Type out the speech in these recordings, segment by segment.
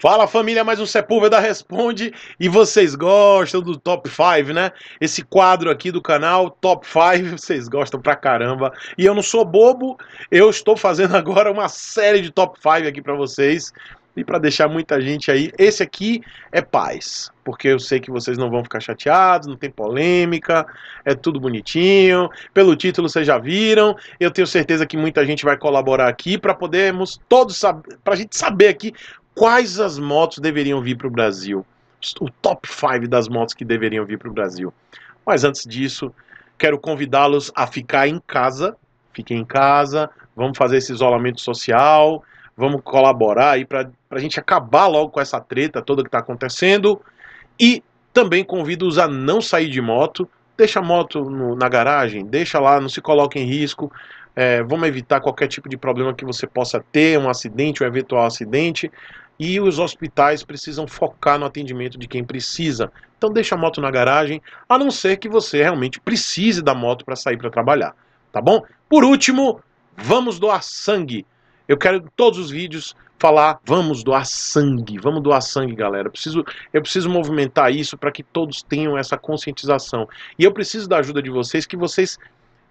Fala família, mais um Sepúlveda Responde e vocês gostam do Top 5, né? Esse quadro aqui do canal, Top 5, vocês gostam pra caramba. E eu não sou bobo, eu estou fazendo agora uma série de Top 5 aqui pra vocês e para deixar muita gente aí. Esse aqui é paz, porque eu sei que vocês não vão ficar chateados, não tem polêmica, é tudo bonitinho. Pelo título vocês já viram. Eu tenho certeza que muita gente vai colaborar aqui para podermos todos saber, para a gente saber aqui quais as motos deveriam vir para o Brasil. O top 5 das motos que deveriam vir para o Brasil. Mas antes disso, quero convidá-los a ficar em casa. Fiquem em casa, vamos fazer esse isolamento social, vamos colaborar aí para a gente acabar logo com essa treta toda que está acontecendo. E também convido-os a não sair de moto, deixa a moto no, na garagem, deixa lá, não se coloque em risco. É, vamos evitar qualquer tipo de problema que você possa ter, um acidente, um eventual acidente e os hospitais precisam focar no atendimento de quem precisa. Então deixa a moto na garagem, a não ser que você realmente precise da moto para sair para trabalhar, tá bom? Por último, vamos doar sangue. Eu quero em todos os vídeos falar, vamos doar sangue, vamos doar sangue, galera. Eu preciso, eu preciso movimentar isso para que todos tenham essa conscientização. E eu preciso da ajuda de vocês, que vocês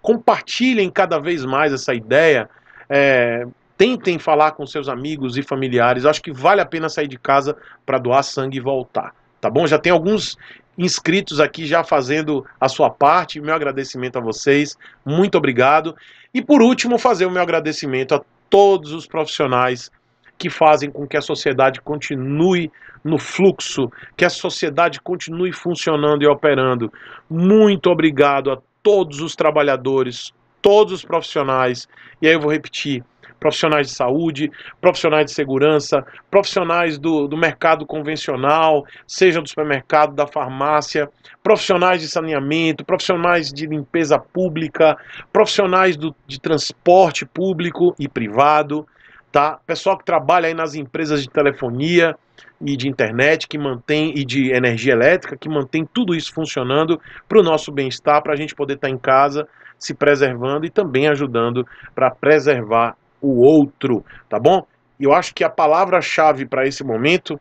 compartilhem cada vez mais essa ideia. É, tentem falar com seus amigos e familiares. Acho que vale a pena sair de casa para doar sangue e voltar. Tá bom? Já tem alguns inscritos aqui já fazendo a sua parte. Meu agradecimento a vocês. Muito obrigado. E por último, fazer o meu agradecimento a todos os profissionais que fazem com que a sociedade continue no fluxo, que a sociedade continue funcionando e operando. Muito obrigado a todos os trabalhadores, todos os profissionais. E aí eu vou repetir: profissionais de saúde, profissionais de segurança, profissionais do, do mercado convencional, seja do supermercado, da farmácia, profissionais de saneamento, profissionais de limpeza pública, profissionais do, de transporte público e privado, tá? Pessoal que trabalha aí nas empresas de telefonia e de internet que mantém e de energia elétrica que mantém tudo isso funcionando para o nosso bem-estar, para a gente poder estar tá em casa se preservando e também ajudando para preservar o outro, tá bom? E eu acho que a palavra-chave para esse momento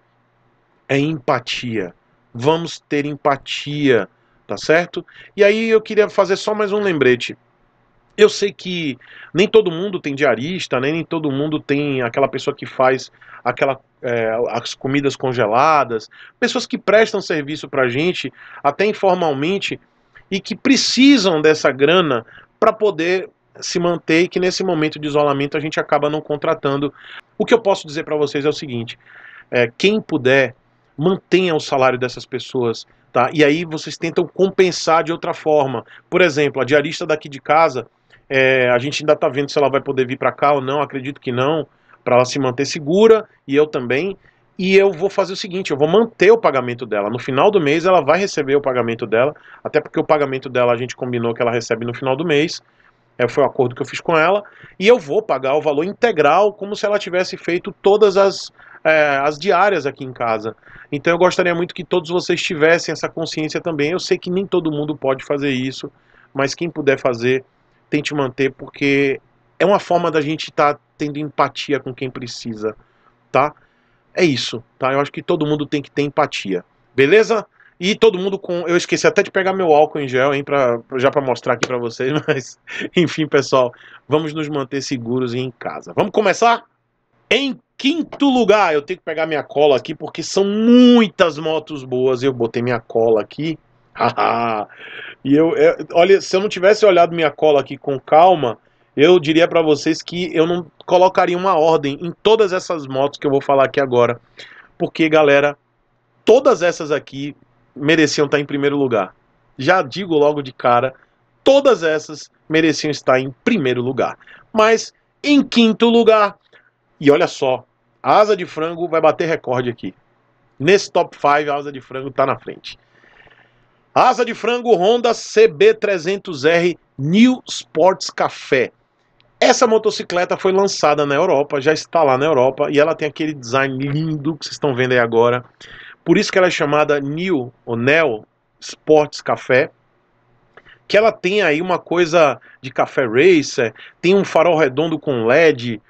é empatia. Vamos ter empatia, tá certo? E aí eu queria fazer só mais um lembrete. Eu sei que nem todo mundo tem diarista, né? nem todo mundo tem aquela pessoa que faz aquela, é, as comidas congeladas, pessoas que prestam serviço para gente, até informalmente, e que precisam dessa grana para poder se manter e que nesse momento de isolamento a gente acaba não contratando. O que eu posso dizer para vocês é o seguinte: é, quem puder, mantenha o salário dessas pessoas. Tá? E aí vocês tentam compensar de outra forma. Por exemplo, a diarista daqui de casa, é, a gente ainda está vendo se ela vai poder vir para cá ou não, acredito que não, para ela se manter segura e eu também. E eu vou fazer o seguinte: eu vou manter o pagamento dela. No final do mês, ela vai receber o pagamento dela, até porque o pagamento dela a gente combinou que ela recebe no final do mês. É, foi o um acordo que eu fiz com ela. E eu vou pagar o valor integral, como se ela tivesse feito todas as, é, as diárias aqui em casa. Então eu gostaria muito que todos vocês tivessem essa consciência também. Eu sei que nem todo mundo pode fazer isso, mas quem puder fazer, tente manter, porque é uma forma da gente estar tá tendo empatia com quem precisa, tá? É isso, tá? Eu acho que todo mundo tem que ter empatia. Beleza? E todo mundo com. Eu esqueci até de pegar meu álcool em gel, hein, pra, já para mostrar aqui para vocês, mas enfim, pessoal, vamos nos manter seguros e em casa. Vamos começar? Em quinto lugar, eu tenho que pegar minha cola aqui porque são muitas motos boas. Eu botei minha cola aqui. e eu, eu, é, olha, se eu não tivesse olhado minha cola aqui com calma, eu diria para vocês que eu não colocaria uma ordem em todas essas motos que eu vou falar aqui agora. Porque, galera, todas essas aqui mereciam estar em primeiro lugar. Já digo logo de cara, todas essas mereciam estar em primeiro lugar. Mas em quinto lugar, e olha só, a asa de frango vai bater recorde aqui. Nesse top 5, a asa de frango está na frente. Asa de frango Honda CB300R New Sports Café. Essa motocicleta foi lançada na Europa, já está lá na Europa e ela tem aquele design lindo que vocês estão vendo aí agora. Por isso que ela é chamada New ou Neo Sports Café, que ela tem aí uma coisa de café racer, tem um farol redondo com LED.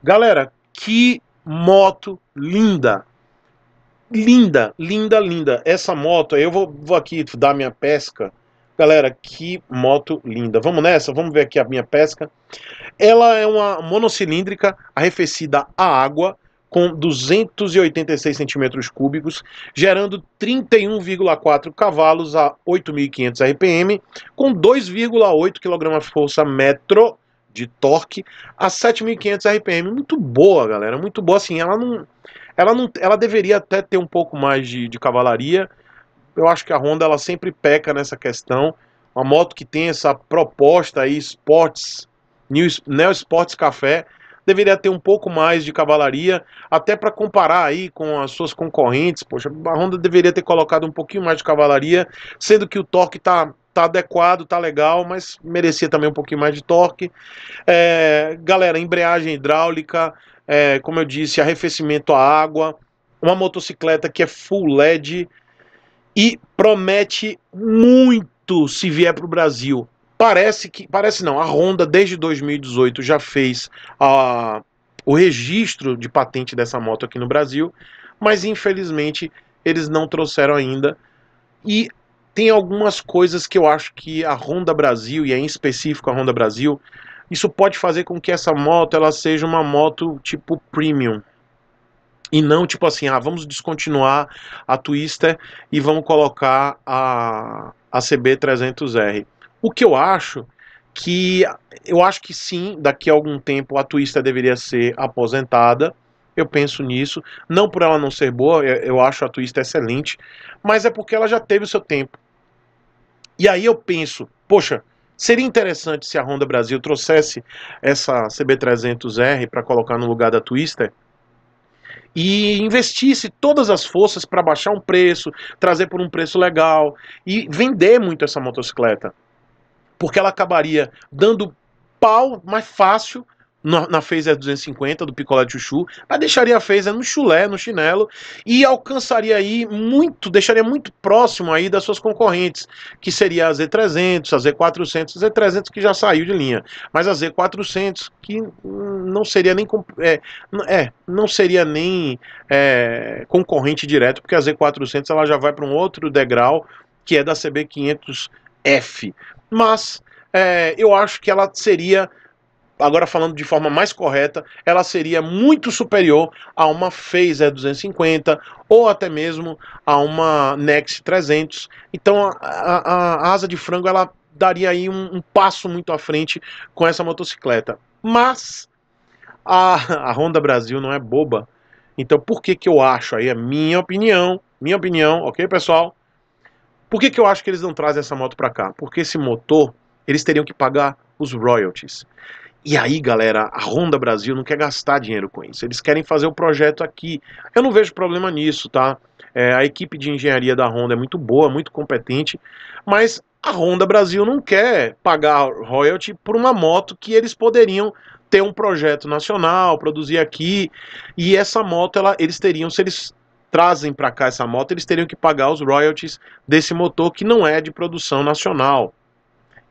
Galera, que moto linda! Linda, linda, linda. Essa moto, eu vou, vou aqui dar minha pesca. Galera, que moto linda. Vamos nessa, vamos ver aqui a minha pesca. Ela é uma monocilíndrica arrefecida a água com 286 centímetros cúbicos, gerando 31,4 cavalos a 8.500 RPM, com 2,8 kgfm de torque a 7.500 RPM. Muito boa, galera, muito boa. Assim, ela não, ela não, ela deveria até ter um pouco mais de, de cavalaria. Eu acho que a Honda ela sempre peca nessa questão. Uma moto que tem essa proposta aí, Sports, New, Neo Sports Café, deveria ter um pouco mais de cavalaria, até para comparar aí com as suas concorrentes. Poxa, a Honda deveria ter colocado um pouquinho mais de cavalaria, sendo que o torque está tá adequado, tá legal, mas merecia também um pouquinho mais de torque. É, galera, embreagem hidráulica, é, como eu disse, arrefecimento à água, uma motocicleta que é full LED e promete muito se vier para o Brasil. Parece que. Parece não, a Honda desde 2018 já fez a, o registro de patente dessa moto aqui no Brasil, mas infelizmente eles não trouxeram ainda. E tem algumas coisas que eu acho que a Honda Brasil, e é em específico a Honda Brasil, isso pode fazer com que essa moto ela seja uma moto tipo premium. E não tipo assim, ah, vamos descontinuar a Twister e vamos colocar a, a CB300R. O que eu acho que eu acho que sim, daqui a algum tempo a Twista deveria ser aposentada. Eu penso nisso, não por ela não ser boa, eu acho a Twista excelente, mas é porque ela já teve o seu tempo. E aí eu penso, poxa, seria interessante se a Honda Brasil trouxesse essa CB300R para colocar no lugar da Twister e investisse todas as forças para baixar um preço, trazer por um preço legal e vender muito essa motocicleta porque ela acabaria dando pau mais fácil na, na Phaser 250 do picolé de chuchu, mas deixaria a Phaser no chulé, no chinelo, e alcançaria aí muito, deixaria muito próximo aí das suas concorrentes, que seria a Z300, a Z400, a Z300 que já saiu de linha, mas a Z400 que hum, não seria nem, é, é não seria nem é, concorrente direto, porque a Z400 ela já vai para um outro degrau, que é da CB500 F. Mas é, eu acho que ela seria, agora falando de forma mais correta, ela seria muito superior a uma Phaser 250 ou até mesmo a uma Nex 300. Então a, a, a, asa de frango ela daria aí um, um passo muito à frente com essa motocicleta. Mas a, a Honda Brasil não é boba. Então por que que eu acho aí a é minha opinião, minha opinião, ok pessoal? Por que, que eu acho que eles não trazem essa moto para cá? Porque esse motor, eles teriam que pagar os royalties. E aí, galera, a Honda Brasil não quer gastar dinheiro com isso. Eles querem fazer o projeto aqui. Eu não vejo problema nisso, tá? É, a equipe de engenharia da Honda é muito boa, muito competente, mas a Honda Brasil não quer pagar royalty por uma moto que eles poderiam ter um projeto nacional, produzir aqui. E essa moto, ela, eles teriam, se eles trazem para cá essa moto, eles teriam que pagar os royalties desse motor que não é de produção nacional,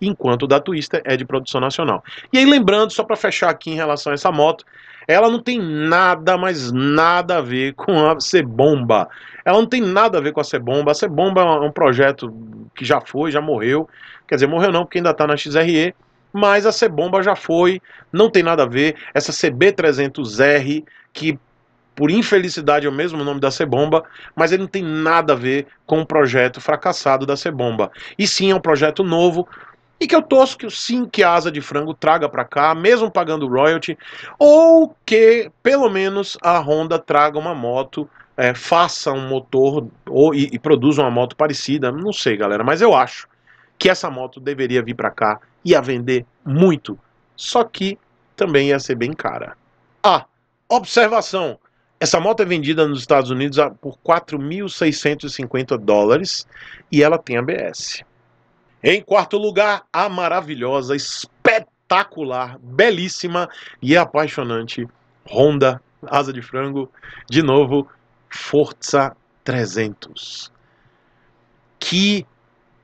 enquanto o da Twister é de produção nacional. E aí lembrando, só para fechar aqui em relação a essa moto, ela não tem nada, mas nada a ver com a C-Bomba. Ela não tem nada a ver com a C-Bomba. A C-Bomba é um projeto que já foi, já morreu. Quer dizer, morreu não, porque ainda está na XRE. Mas a C-Bomba já foi, não tem nada a ver. Essa CB300R, que por infelicidade é o mesmo nome da Cebomba, mas ele não tem nada a ver com o projeto fracassado da Cebomba. E sim, é um projeto novo, e que eu torço que sim que a asa de frango traga para cá, mesmo pagando royalty, ou que pelo menos a Honda traga uma moto, é, faça um motor ou, e, e produza uma moto parecida, não sei, galera, mas eu acho que essa moto deveria vir para cá e a vender muito, só que também ia ser bem cara. Ah, observação. Essa moto é vendida nos Estados Unidos por 4.650 dólares e ela tem ABS. Em quarto lugar, a maravilhosa, espetacular, belíssima e apaixonante Honda Asa de Frango, de novo, Forza 300. Que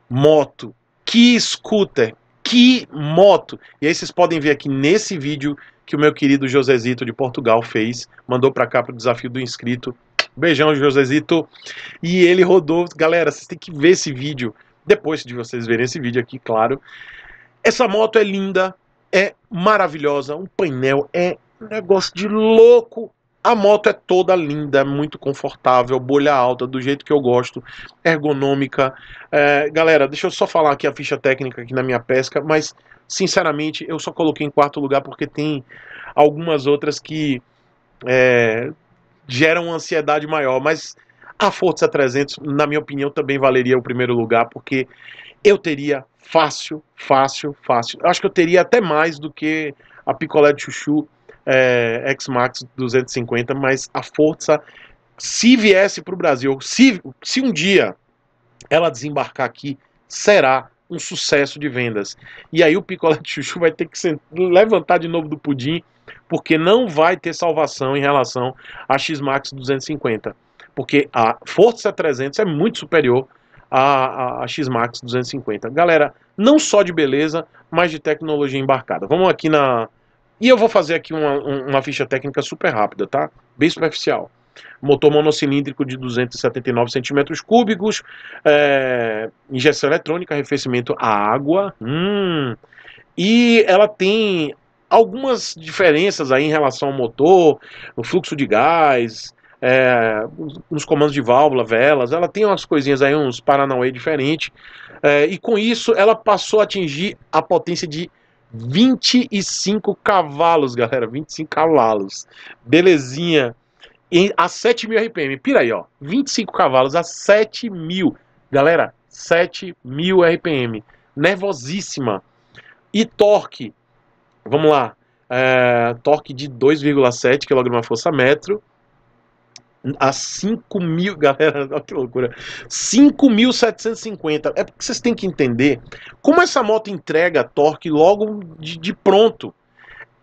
moto, que scooter, que moto! E aí vocês podem ver aqui nesse vídeo que o meu querido Josézito de Portugal fez, mandou para cá para o desafio do inscrito. Beijão, Josézito E ele rodou. Galera, vocês têm que ver esse vídeo. Depois de vocês verem esse vídeo aqui, claro. Essa moto é linda, é maravilhosa, um painel é um negócio de louco. A moto é toda linda, é muito confortável, bolha alta, do jeito que eu gosto, ergonômica. É, galera, deixa eu só falar aqui a ficha técnica aqui na minha pesca, mas sinceramente eu só coloquei em quarto lugar porque tem algumas outras que é, geram uma ansiedade maior, mas a Forza 300, na minha opinião, também valeria o primeiro lugar, porque eu teria fácil, fácil, fácil. Eu acho que eu teria até mais do que a picolé de chuchu é, X-Max 250, mas a força, se viesse para o Brasil, se, se um dia ela desembarcar aqui, será um sucesso de vendas. E aí o picolé de chuchu vai ter que se levantar de novo do pudim, porque não vai ter salvação em relação à X-Max 250, porque a Forza 300 é muito superior à, à, à X-Max 250. Galera, não só de beleza, mas de tecnologia embarcada. Vamos aqui na e eu vou fazer aqui uma, uma ficha técnica super rápida, tá? Bem superficial. Motor monocilíndrico de 279 centímetros cúbicos, é, injeção eletrônica, arrefecimento a água. Hum, e ela tem algumas diferenças aí em relação ao motor, o fluxo de gás, é, comandos de válvula, velas, ela tem umas coisinhas aí, uns Paranauê diferentes, é, e com isso ela passou a atingir a potência de 25 cavalos, galera. 25 cavalos. Belezinha. Em, a 7 mil RPM. Pira aí, ó. 25 cavalos a 7 mil. Galera, 7 mil RPM. Nervosíssima. E torque. Vamos lá. É, torque de 2,7 kg força a 5 mil, galera, olha que loucura, 5.750, é porque vocês têm que entender como essa moto entrega torque logo de, de pronto,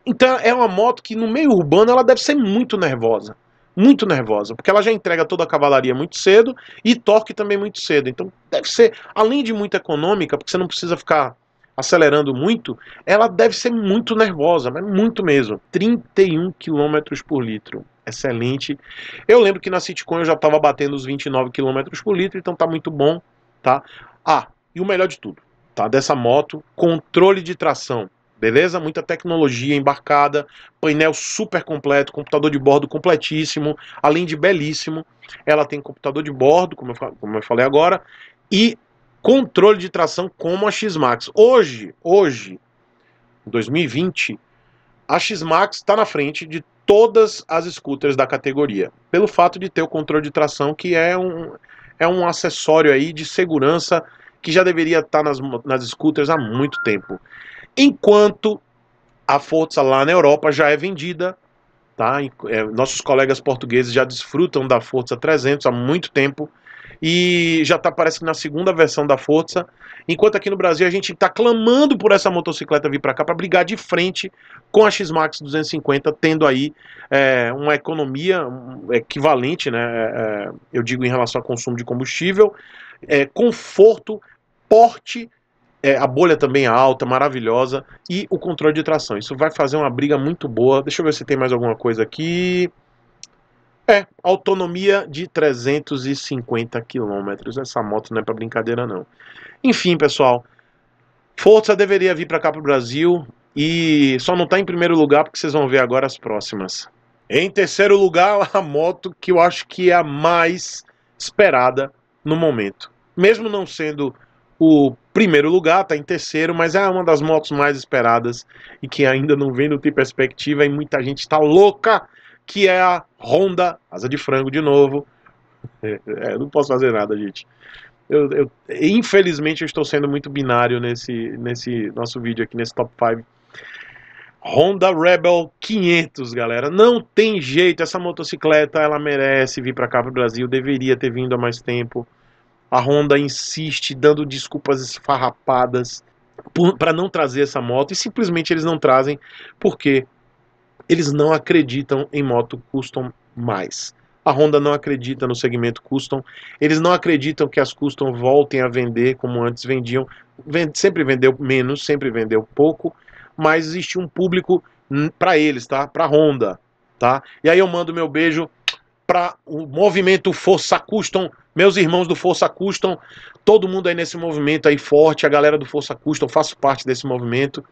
então é uma moto que no meio urbano ela deve ser muito nervosa, muito nervosa, porque ela já entrega toda a cavalaria muito cedo e torque também muito cedo, então deve ser, além de muito econômica, porque você não precisa ficar acelerando muito, ela deve ser muito nervosa, mas muito mesmo, 31 km por litro excelente. Eu lembro que na Citcoin eu já estava batendo os 29 km por litro, então tá muito bom, tá? Ah, e o melhor de tudo, tá? Dessa moto, controle de tração. Beleza? Muita tecnologia embarcada, painel super completo, computador de bordo completíssimo, além de belíssimo. Ela tem computador de bordo, como eu, como eu falei agora, e controle de tração como a X-Max. Hoje, hoje, 2020, a X-Max está na frente de todas as scooters da categoria, pelo fato de ter o controle de tração, que é um, é um acessório aí de segurança que já deveria estar tá nas, nas scooters há muito tempo. Enquanto a Forza lá na Europa já é vendida, tá? É, nossos colegas portugueses já desfrutam da Forza 300 há muito tempo, e já está parece que na segunda versão da Forza. Enquanto aqui no Brasil a gente está clamando por essa motocicleta vir para cá para brigar de frente com a X-Max 250, tendo aí é, uma economia equivalente, né? É, é, eu digo em relação ao consumo de combustível, é, conforto, porte. É, a bolha também é alta, maravilhosa, e o controle de tração. Isso vai fazer uma briga muito boa. Deixa eu ver se tem mais alguma coisa aqui. É, autonomia de 350 quilômetros. Essa moto não é para brincadeira, não. Enfim, pessoal, Forza deveria vir para cá para o Brasil e só não está em primeiro lugar porque vocês vão ver agora as próximas. Em terceiro lugar, a moto que eu acho que é a mais esperada no momento. Mesmo não sendo o primeiro lugar, está em terceiro, mas é uma das motos mais esperadas e que ainda não vem, no tipo perspectiva e muita gente está louca que é a Honda, asa de frango de novo. É, é não posso fazer nada, gente. Eu, eu, infelizmente eu estou sendo muito binário nesse, nesse nosso vídeo aqui, nesse top 5. Honda Rebel 500, galera. Não tem jeito, essa motocicleta ela merece vir para cá para o Brasil, deveria ter vindo há mais tempo. A Honda insiste dando desculpas esfarrapadas para não trazer essa moto e simplesmente eles não trazem porque eles não acreditam em moto custom mais. A Honda não acredita no segmento custom, eles não acreditam que as custom voltem a vender como antes vendiam. Sempre vendeu menos, sempre vendeu pouco, mas existe um público para eles, tá? Para Honda, tá? E aí eu mando meu beijo para o movimento Força Custom, meus irmãos do Força Custom, todo mundo aí nesse movimento aí forte, a galera do Força Custom, faço parte desse movimento.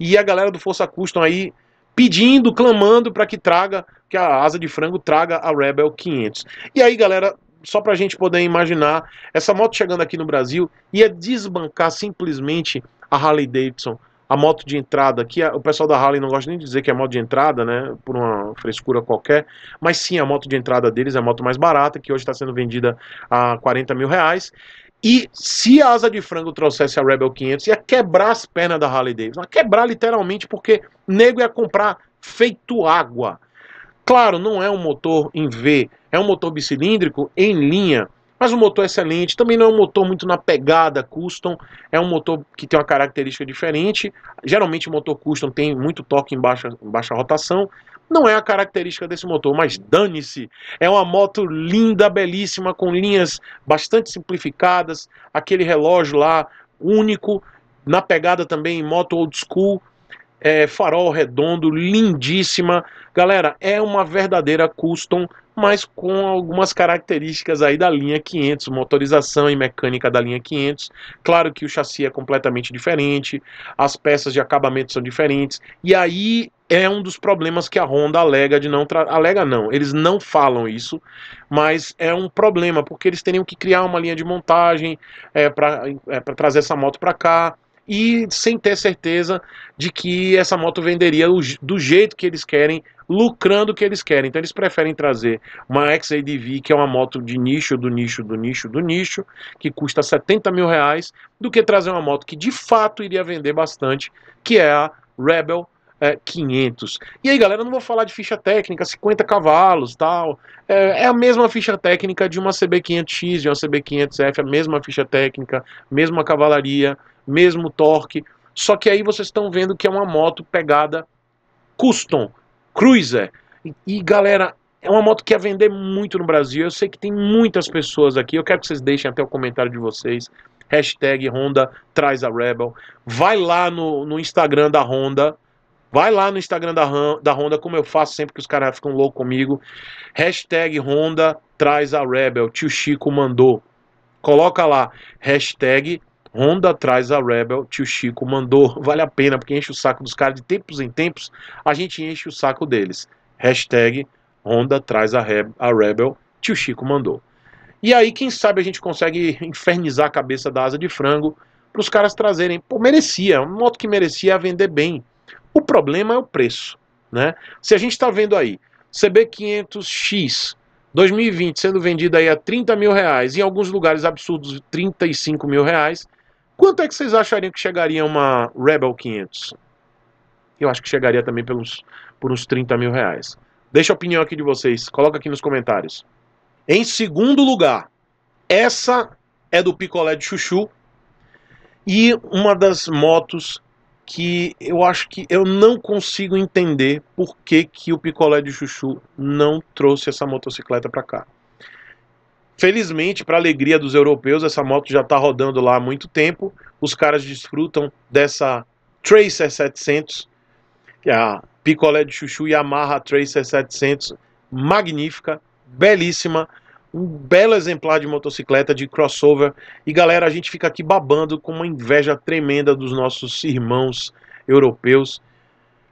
E a galera do Força Custom aí pedindo, clamando para que traga, que a asa de frango traga a Rebel 500. E aí, galera, só para a gente poder imaginar essa moto chegando aqui no Brasil ia desbancar simplesmente a Harley Davidson, a moto de entrada, que a, o pessoal da Harley não gosta nem de dizer que é moto de entrada, né, por uma frescura qualquer, mas sim, a moto de entrada deles é a moto mais barata, que hoje está sendo vendida a 40 mil reais, e se a asa de frango trouxesse a Rebel 500, ia quebrar as pernas da Harley Davidson. Ia quebrar literalmente porque nego ia comprar feito água. Claro, não é um motor em V, é um motor bicilíndrico em linha, mas um motor é excelente. Também não é um motor muito na pegada custom, é um motor que tem uma característica diferente. Geralmente o motor custom tem muito torque em baixa, em baixa rotação, não é a característica desse motor, mas dane-se. É uma moto linda, belíssima, com linhas bastante simplificadas, aquele relógio lá único, na pegada também moto old school, é, farol redondo, lindíssima. Galera, é uma verdadeira custom, mas com algumas características aí da linha 500, motorização e mecânica da linha 500. Claro que o chassi é completamente diferente, as peças de acabamento são diferentes, e aí é um dos problemas que a Honda alega de não alega não, eles não falam isso, mas é um problema porque eles teriam que criar uma linha de montagem é, para é, trazer essa moto para cá e sem ter certeza de que essa moto venderia do jeito que eles querem, lucrando o que eles querem. Então eles preferem trazer uma XADV, que é uma moto de nicho, do nicho, do nicho, do nicho, que custa 70 mil reais, do que trazer uma moto que de fato iria vender bastante, que é a Rebel é, 500. E aí, galera, eu não vou falar de ficha técnica, 50 cavalos tal. É, é a mesma ficha técnica de uma CB500X, de uma CB500F, a mesma ficha técnica, mesma cavalaria, mesmo torque. Só que aí vocês estão vendo que é uma moto pegada custom, cruiser. E, e galera, é uma moto que ia vender muito no Brasil. Eu sei que tem muitas pessoas aqui. Eu quero que vocês deixem até o comentário de vocês. Hashtag Honda traz a Rebel. Vai lá no, no Instagram da Honda Vai lá no Instagram da, da Honda, como eu faço sempre que os caras ficam loucos comigo. Hashtag Honda traz a Rebel. Tio Chico mandou. Coloca lá. Hashtag Honda traz a Rebel. Tio Chico mandou. Vale a pena, porque enche o saco dos caras. De tempos em tempos, a gente enche o saco deles. Hashtag Honda traz a, a Rebel. Tio Chico mandou. E aí, quem sabe a gente consegue infernizar a cabeça da asa de frango para os caras trazerem. Pô, merecia. Uma moto que merecia é vender bem. O problema é o preço. Né? Se a gente está vendo aí CB500X 2020 sendo vendido aí a 30 mil reais, em alguns lugares absurdos 35 mil reais, quanto é que vocês achariam que chegaria uma Rebel 500? Eu acho que chegaria também pelos, por uns 30 mil reais. Deixa a opinião aqui de vocês, coloca aqui nos comentários. Em segundo lugar, essa é do picolé de chuchu e uma das motos que eu acho que eu não consigo entender por que, que o picolé de chuchu não trouxe essa motocicleta para cá. Felizmente, para alegria dos europeus, essa moto já está rodando lá há muito tempo. Os caras desfrutam dessa Tracer 700, que é a picolé de chuchu Yamaha Tracer 700, magnífica, belíssima um belo exemplar de motocicleta de crossover. E galera, a gente fica aqui babando com uma inveja tremenda dos nossos irmãos europeus.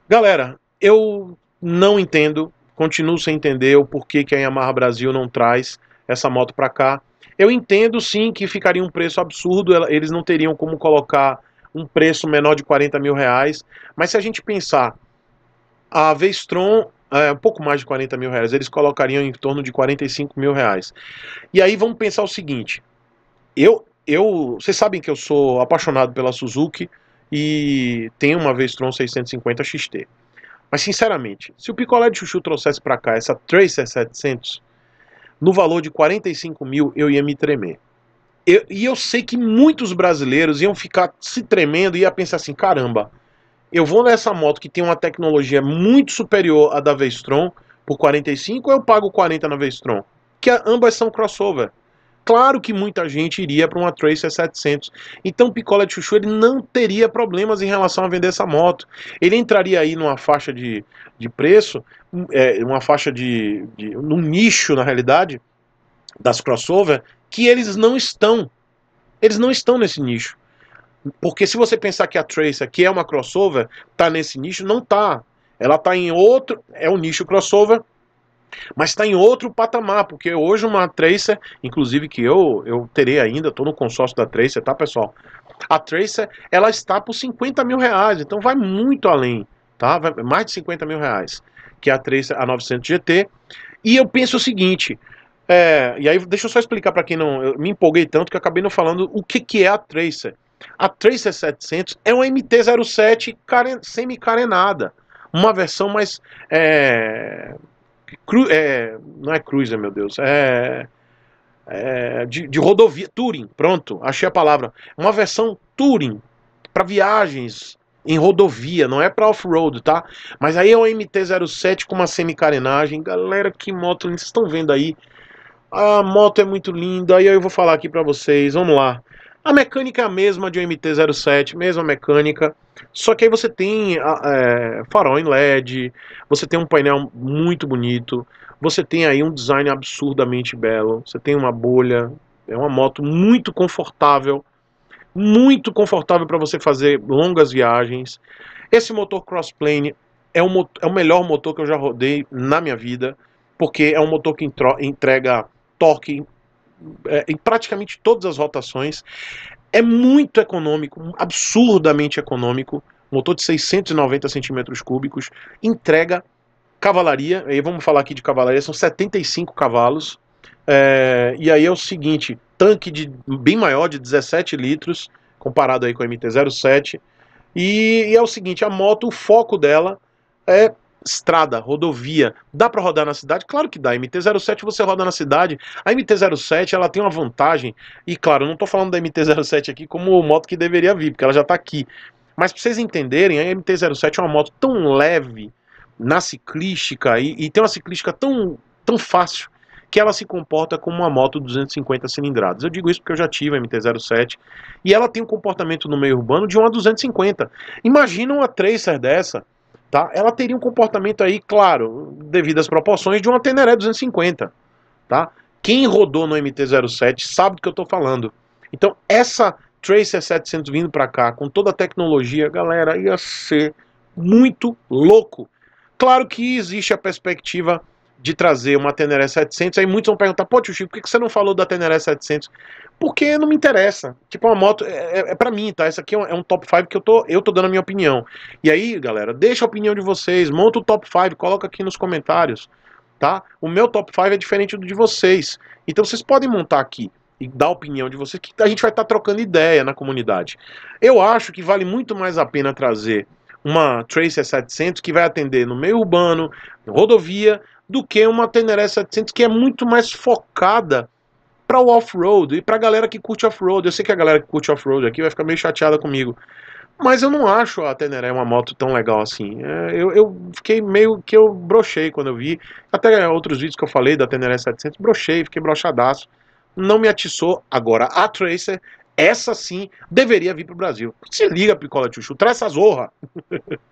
Galera, eu não entendo, continuo sem entender o porquê que a Yamaha Brasil não traz essa moto para cá. Eu entendo sim que ficaria um preço absurdo, eles não teriam como colocar um preço menor de 40 mil reais, mas se a gente pensar, a Vestron é, um pouco mais de 40 mil reais, eles colocariam em torno de 45 mil reais. E aí vamos pensar o seguinte: eu, eu, vocês sabem que eu sou apaixonado pela Suzuki e tenho uma Vestron 650 XT. Mas sinceramente, se o picolé de chuchu trouxesse para cá essa Tracer 700 no valor de 45 mil, eu ia me tremer. Eu, e eu sei que muitos brasileiros iam ficar se tremendo e ia pensar assim: caramba, eu vou nessa moto que tem uma tecnologia muito superior à da Vestron por 45 ou eu pago 40 na Vestron? Que ambas são crossover. Claro que muita gente iria para uma Tracer 700. Então Picola de Chuchu ele não teria problemas em relação a vender essa moto. Ele entraria aí numa faixa de, de preço, é, uma faixa de, de. num nicho, na realidade, das crossover, que eles não estão. Eles não estão nesse nicho. Porque se você pensar que a Tracer, que é uma crossover, tá nesse nicho, não tá. Ela tá em outro, é um nicho crossover, mas está em outro patamar, porque hoje uma Tracer, inclusive que eu eu terei ainda, estou no consórcio da Tracer, tá pessoal? A Tracer, ela está por 50 mil reais, então vai muito além, tá? Vai é mais de 50 mil reais, que é a Tracer, a 900 GT. E eu penso o seguinte, é, e aí deixa eu só explicar para quem não... Eu me empolguei tanto que acabei não falando o que, que é a Tracer. A Tracer 700 é uma MT-07 semi-carenada. Uma versão mais. É, cru, é, não é cruiser, meu Deus. É, é, de, de rodovia. Touring, pronto, achei a palavra. Uma versão Touring para viagens em rodovia, não é para off-road, tá? Mas aí é uma MT-07 com uma semi-carenagem. Galera, que moto linda, vocês estão vendo aí? A moto é muito linda, e aí eu vou falar aqui para vocês, vamos lá. A mecânica é a mesma de um MT-07, mesma mecânica, só que aí você tem é, farol em LED, você tem um painel muito bonito, você tem aí um design absurdamente belo, você tem uma bolha, é uma moto muito confortável, muito confortável para você fazer longas viagens. Esse motor crossplane é o, é o melhor motor que eu já rodei na minha vida, porque é um motor que entrega torque é, em praticamente todas as rotações. É muito econômico, absurdamente econômico. Motor de 690 centímetros cúbicos, entrega cavalaria. Aí vamos falar aqui de cavalaria, são 75 cavalos. É, e aí é o seguinte: tanque de bem maior, de 17 litros, comparado aí com a MT-07. E, e é o seguinte: a moto, o foco dela é estrada, rodovia, dá para rodar na cidade? Claro que dá. MT-07 você roda na cidade. A MT-07 ela tem uma vantagem, e claro, não estou falando da MT-07 aqui como moto que deveria vir, porque ela já está aqui. Mas para vocês entenderem, a MT-07 é uma moto tão leve na ciclística e, e tem uma ciclística tão, tão fácil que ela se comporta como uma moto 250 cilindradas. Eu digo isso porque eu já tive a MT-07 e ela tem um comportamento no meio urbano de uma 250. Imagina uma Tracer dessa tá? Ela teria um comportamento aí, claro, devido às proporções de uma Teneré 250, tá? Quem rodou no MT-07 sabe do que eu estou falando. Então, essa Tracer 700 vindo para cá com toda a tecnologia, galera, ia ser muito louco. Claro que existe a perspectiva de trazer uma Teneré 700, aí muitos vão perguntar, pô tio Chico, por que você não falou da Teneré 700? Porque não me interessa, tipo, é uma moto, é, é, é para mim, tá, essa aqui é um, é um, top 5 que eu tô, eu tô dando a minha opinião, e aí galera, deixa a opinião de vocês, monta o top 5, coloca aqui nos comentários, tá, o meu top 5 é diferente do de vocês, então vocês podem montar aqui, e dar a opinião de vocês, que a gente vai estar tá trocando ideia na comunidade. Eu acho que vale muito mais a pena trazer uma Tracer 700 que vai atender no meio urbano, rodovia, do que uma Teneré 700 que é muito mais focada para o off-road e para a galera que curte off-road. Eu sei que a galera que curte off-road aqui vai ficar meio chateada comigo, mas eu não acho a Teneré uma moto tão legal assim. É, eu, eu fiquei meio que eu brochei quando eu vi. Até outros vídeos que eu falei da Teneré 700, brochei, fiquei brochadaço. Não me atiçou. Agora, a Tracer, essa sim, deveria vir para o Brasil. Se liga, Picola Tchuchu, traz essa zorra.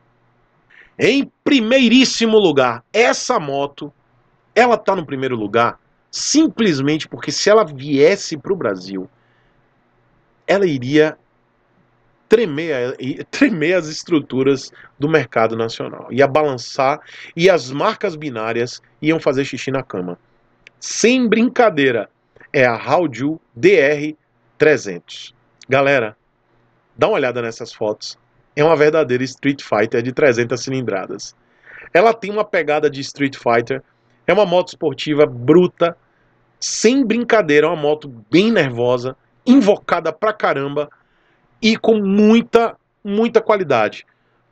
Em primeiríssimo lugar, essa moto, ela tá no primeiro lugar simplesmente porque se ela viesse para o Brasil, ela iria tremer, tremer as estruturas do mercado nacional, ia balançar e as marcas binárias iam fazer xixi na cama. Sem brincadeira, é a Hauju DR300. Galera, dá uma olhada nessas fotos é uma verdadeira Street Fighter de 300 cilindradas. Ela tem uma pegada de Street Fighter, é uma moto esportiva bruta, sem brincadeira, é uma moto bem nervosa, invocada pra caramba e com muita, muita qualidade.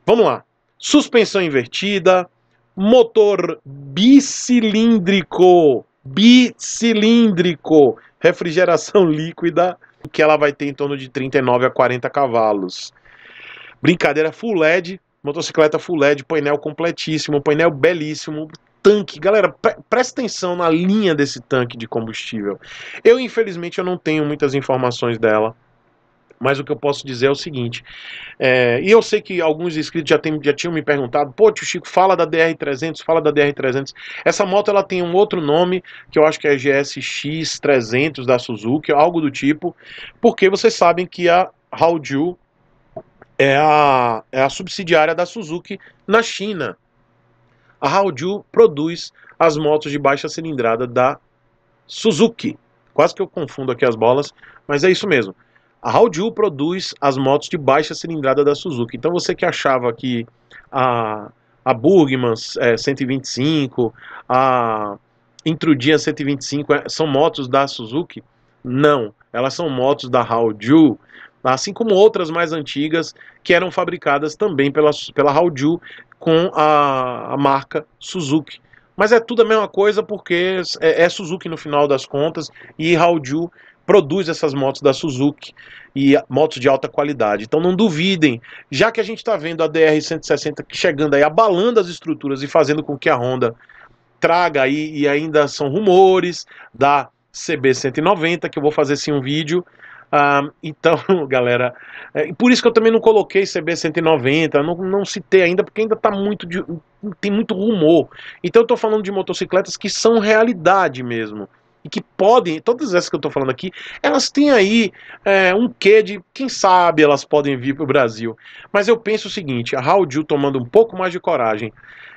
Vamos lá. Suspensão invertida, motor bicilíndrico, bicilíndrico, refrigeração líquida, que ela vai ter em torno de 39 a 40 cavalos. Brincadeira full LED, motocicleta full LED, painel completíssimo, painel belíssimo, tanque. Galera, pre presta atenção na linha desse tanque de combustível. Eu, infelizmente, eu não tenho muitas informações dela. Mas o que eu posso dizer é o seguinte, é, e eu sei que alguns inscritos já, tem, já tinham me perguntado, pô, tio Chico, fala da DR300, fala da DR300. Essa moto, ela tem um outro nome, que eu acho que é GSX300 da Suzuki, algo do tipo, porque vocês sabem que a Hauju é a, é a subsidiária da Suzuki na China. A Haoju produz as motos de baixa cilindrada da Suzuki. Quase que eu confundo aqui as bolas, mas é isso mesmo. A Haoju produz as motos de baixa cilindrada da Suzuki. Então você que achava que a, a Burgman é, 125, a Intrudia 125 é, são motos da Suzuki, não. Elas são motos da Haoju, assim como outras mais antigas que eram fabricadas também pela, pela Hauju com a, a marca Suzuki. Mas é tudo a mesma coisa porque é, é Suzuki no final das contas e Hauju produz essas motos da Suzuki e motos de alta qualidade. Então não duvidem, já que a gente está vendo a DR-160 chegando aí, abalando as estruturas e fazendo com que a Honda traga aí, e ainda são rumores da CB190, que eu vou fazer sim um vídeo ah, então, galera, é, por isso que eu também não coloquei CB 190, não, não citei ainda, porque ainda tá muito de, tem muito rumor. Então eu tô falando de motocicletas que são realidade mesmo e que podem, todas essas que eu estou falando aqui, elas têm aí é, um quê de, quem sabe, elas podem vir para o Brasil. Mas eu penso o seguinte, a Raul tomando um pouco mais de coragem.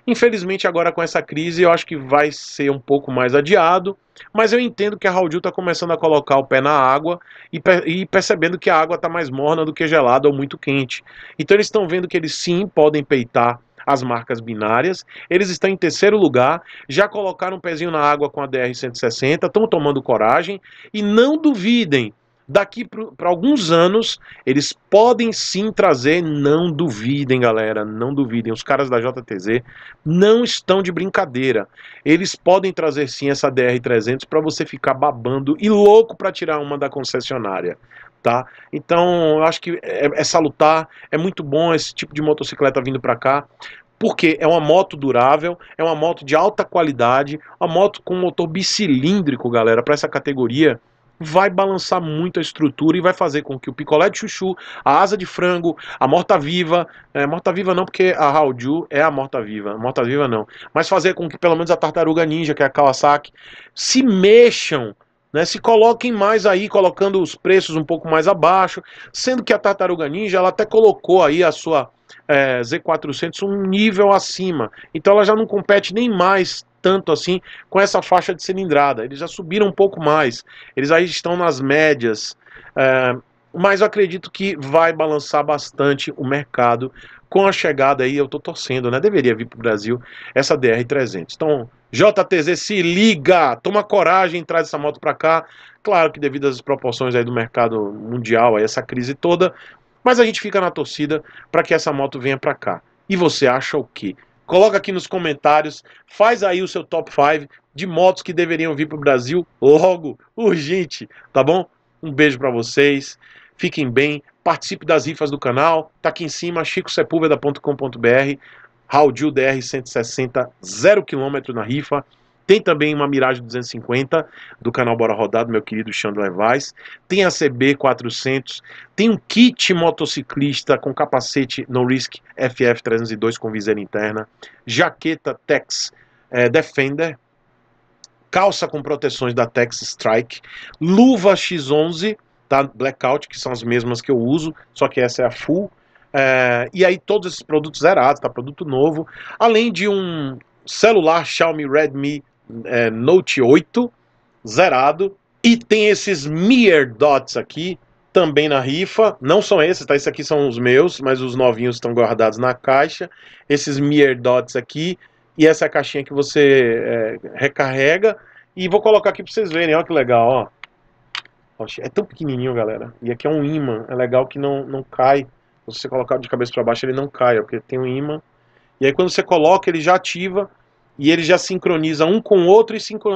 Infelizmente, agora com essa crise, eu acho que vai ser um pouco mais adiado, mas eu entendo que a Raul tá está começando a colocar o pé na água e, e percebendo que a água está mais morna do que gelada ou muito quente. Então eles estão vendo que eles sim podem peitar as marcas binárias. Eles estão em terceiro lugar, já colocaram um pezinho na água com a DR-160, estão tomando coragem e não duvidem. Daqui para alguns anos, eles podem sim trazer, não duvidem, galera, não duvidem. Os caras da JTZ não estão de brincadeira. Eles podem trazer sim essa DR300 para você ficar babando e louco para tirar uma da concessionária tá? Então, eu acho que é, é salutar, é muito bom esse tipo de motocicleta vindo para cá, porque é uma moto durável, é uma moto de alta qualidade, uma moto com motor bicilíndrico, galera, para essa categoria vai balançar muito a estrutura e vai fazer com que o picolé de chuchu, a asa de frango, a morta-viva, é, morta-viva não porque a Hauju é a morta-viva, morta-viva não, mas fazer com que pelo menos a tartaruga ninja, que é a Kawasaki, se mexam né? Se coloquem mais aí, colocando os preços um pouco mais abaixo, sendo que a Tartaruga Ninja ela até colocou aí a sua é, Z400 um nível acima. Então ela já não compete nem mais tanto assim com essa faixa de cilindrada. Eles já subiram um pouco mais. Eles aí estão nas médias. É, mas eu acredito que vai balançar bastante o mercado com a chegada aí, eu tô torcendo, né? Deveria vir para o Brasil essa DR300. Então, JTZ, se liga, toma coragem, traz essa moto para cá. Claro que devido às proporções aí do mercado mundial, aí essa crise toda, mas a gente fica na torcida para que essa moto venha para cá. E você acha o quê? Coloca aqui nos comentários, faz aí o seu top 5 de motos que deveriam vir para o Brasil logo, urgente, tá bom? Um beijo para vocês, fiquem bem, participe das rifas do canal, tá aqui em cima, chicosepulveda.com.br. Raudil DR 160, 0km na rifa. Tem também uma Mirage 250 do canal Bora Rodado, meu querido Xandro Levais. Tem a CB 400. Tem um kit motociclista com capacete No Risk FF 302 com viseira interna. Jaqueta Tex é, Defender. Calça com proteções da Tex Strike. Luva X11 da tá? Blackout, que são as mesmas que eu uso, só que essa é a full. É, e aí todos esses produtos zerados, tá? Produto novo. Além de um celular Xiaomi Redmi é, Note 8 zerado. E tem esses Mir Dots aqui, também na rifa. Não são esses, tá? Esses aqui são os meus, mas os novinhos estão guardados na caixa. Esses Mir Dots aqui. E essa é caixinha que você é, recarrega. E vou colocar aqui para vocês verem, ó que legal, ó. é tão pequenininho, galera. E aqui é um imã. É legal que não, não cai se você colocar de cabeça para baixo, ele não cai, porque tem um imã. E aí quando você coloca, ele já ativa e ele já sincroniza um com o outro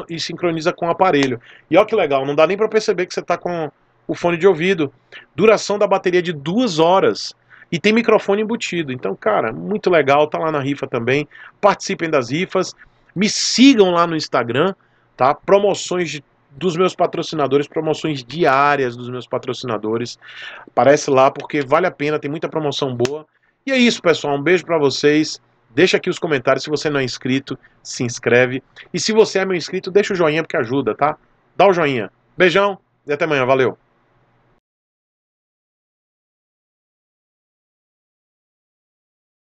e sincroniza com o aparelho. E olha que legal, não dá nem para perceber que você está com o fone de ouvido. Duração da bateria é de duas horas. E tem microfone embutido. Então, cara, muito legal, tá lá na rifa também. Participem das rifas. Me sigam lá no Instagram, tá? Promoções de dos meus patrocinadores, promoções diárias dos meus patrocinadores. Aparece lá porque vale a pena, tem muita promoção boa. E é isso, pessoal. Um beijo para vocês. Deixa aqui os comentários. Se você não é inscrito, se inscreve. E se você é meu inscrito, deixa o joinha porque ajuda, tá? Dá o joinha. Beijão e até amanhã. Valeu.